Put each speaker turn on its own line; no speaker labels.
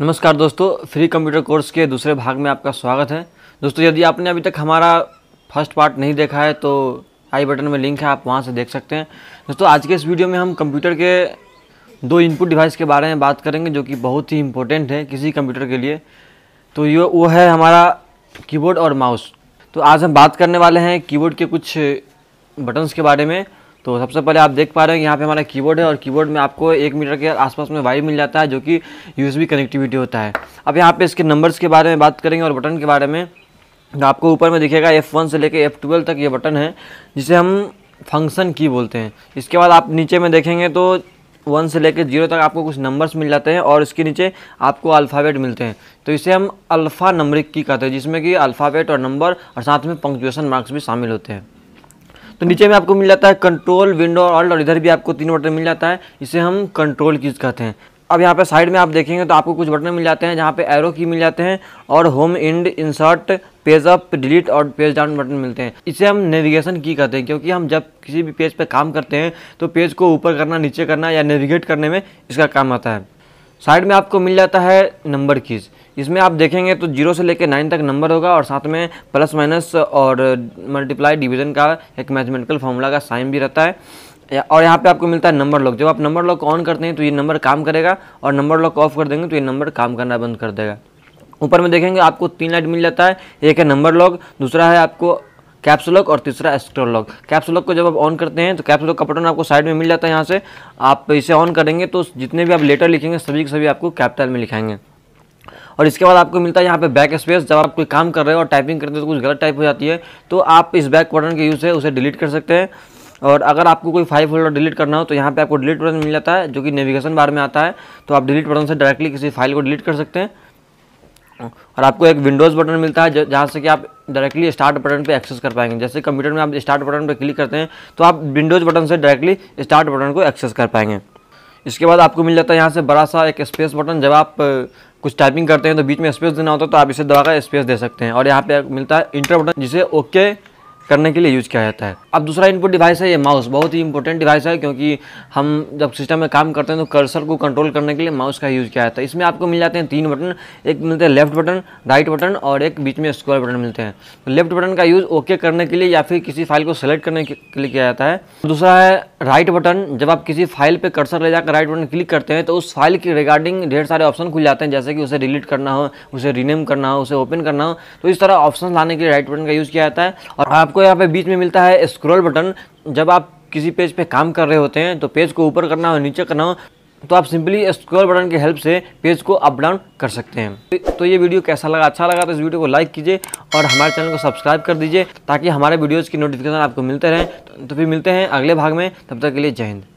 नमस्कार दोस्तों free computer course के दूसरे भाग में आपका स्वागत है दोस्तों यदि आपने अभी तक हमारा फर्स्ट पार्ट नहीं देखा है तो आई बटन में लिंक है आप वहां से देख सकते हैं दोस्तों आज के इस वीडियो में हम कंप्यूटर के दो इनपुट डिवाइस के बारे में बात करेंगे जो कि बहुत ही इम्पोर्टेंट है किसी कंप्यूटर के लिए तो ये वो है हमारा कीबोर्ड और माउस तो आज हम बात करने वाले हैं कीबोर्ड के कुछ बटन्स के बारे में तो सबसे पहले आप देख पा रहे हैं यहाँ पे हमारा कीबोर्ड है और कीबोर्ड में आपको एक मीटर के आसपास में वायर मिल जाता है जो कि यूएसबी कनेक्टिविटी होता है अब यहाँ पे इसके नंबर्स के बारे में बात करेंगे और बटन के बारे में तो आपको ऊपर में दिखेगा वन से लेकर F12 तक ये बटन है जिसे हम फंक्शन की बोलते हैं इसके बाद आप नीचे में देखेंगे तो वन से लेकर जीरो तक आपको कुछ नंबर्स मिल जाते हैं और इसके नीचे आपको अल्फ़ाबेट मिलते हैं तो इसे हम अल्फ़ा नंबरिक की कहते हैं जिसमें कि अल्फ़ाबेट और नंबर और साथ में पंक्चुएसन मार्क्स भी शामिल होते हैं तो नीचे में आपको मिल जाता है कंट्रोल विंडो ऑल्ट और इधर भी आपको तीन बटन मिल जाता है इसे हम कंट्रोल कीज कहते हैं अब यहाँ पे साइड में आप देखेंगे तो आपको कुछ बटन मिल जाते हैं जहाँ पे एरो की मिल जाते हैं और home end insert page up delete और पेज डाउन बटन मिलते हैं इसे हम नेविगेशन की कहते हैं क्योंकि हम जब किसी भी पेज पे काम करते हैं तो पेज को ऊपर करना नीचे करना या नेविगेट करने में इसका काम आता है साइड में आपको मिल जाता है नंबर कीज़ इसमें आप देखेंगे तो जीरो से लेकर नाइन तक नंबर होगा और साथ में प्लस माइनस और मल्टीप्लाई डिवीजन का एक मैथमेटिकल फॉर्मूला का साइन भी रहता है और यहाँ पे आपको मिलता है नंबर लॉक जब आप नंबर लॉक ऑन करते हैं तो ये नंबर काम करेगा और नंबर लॉक ऑफ कर देंगे तो ये नंबर काम करना बंद कर देगा ऊपर में देखेंगे आपको तीन लाइट मिल जाता है एक है नंबर लॉक दूसरा है आपको कैप्स लॉक और तीसरा स्क्रोल लॉक कैप्स लॉक को जब आप ऑन करते हैं तो कैप्स लॉक का बटन आपको साइड में मिल जाता है यहाँ से आप इसे ऑन करेंगे तो जितने भी आप लेटर लिखेंगे सभी के सभी आपको कैपिटल में लिखाएंगे और इसके बाद आपको मिलता है यहाँ पे बैक स्पेस जब आप कोई काम कर रहे हो और टाइपिंग करते हो तो कुछ गलत टाइप हो जाती है तो आप इस बैक बटन के यूज़ से उसे डिलीट कर सकते हैं और अगर आपको कोई फाइल फोल्डर डिलीट करना हो तो यहाँ पे आपको डिलीट बटन मिल जाता है जो कि नेविगेशन बार में आता है तो आप डिलीट बटन से डायरेक्टली किसी फाइल को डिलीट कर सकते हैं और आपको एक विंडोज़ बटन मिलता है जहाँ से कि आप डायरेक्टली स्टार्ट बटन पे एक्सेस कर पाएंगे जैसे कंप्यूटर में आप स्टार्ट बटन पे क्लिक करते हैं तो आप विंडोज़ बटन से डायरेक्टली स्टार्ट बटन को एक्सेस कर पाएंगे इसके बाद आपको मिल जाता है यहाँ से बड़ा सा एक स्पेस बटन जब आप कुछ टाइपिंग करते हैं तो बीच में स्पेस देना होता है तो आप इसे दबाकर स्पेस दे सकते हैं और यहाँ पे मिलता है इंटर बटन जिसे ओके करने के लिए यूज़ किया जाता है अब दूसरा इनपुट डिवाइस है ये माउस बहुत ही इंपॉर्टेंट डिवाइस है क्योंकि हम जब सिस्टम में काम करते हैं तो कर्सर को कंट्रोल करने के लिए माउस का यूज़ किया जाता है तो इसमें आपको मिल जाते हैं तीन बटन एक मिलते हैं लेफ्ट बटन राइट बटन और एक बीच में स्क्वायर बटन मिलते हैं तो लेफ्ट बटन का यूज़ ओके करने के लिए या फिर किसी फाइल को सेलेक्ट करने के लिए किया जाता है दूसरा है राइट बटन जब आप किसी फाइल पर कर्सर ले जाकर राइट बटन क्लिक करते हैं तो उस फाइल के रिगार्डिंग ढेर सारे ऑप्शन खुल जाते हैं जैसे कि उसे डिलीट करना हो उसे रीनेम करना हो उसे ओपन करना हो तो इस तरह ऑप्शन लाने के लिए राइट बटन का यूज़ किया जाता है और आपको यहाँ पे बीच में मिलता है स्क्वायर स्क्रॉल बटन जब आप किसी पेज पे काम कर रहे होते हैं तो पेज को ऊपर करना हो नीचे करना हो तो आप सिंपली स्क्रॉल बटन की हेल्प से पेज को अप डाउन कर सकते हैं तो ये वीडियो कैसा लगा अच्छा लगा तो इस वीडियो को लाइक कीजिए और हमारे चैनल को सब्सक्राइब कर दीजिए ताकि हमारे वीडियोज़ की नोटिफिकेशन आपको मिलते रहें तो फिर मिलते हैं अगले भाग में तब तक के लिए जय हिंद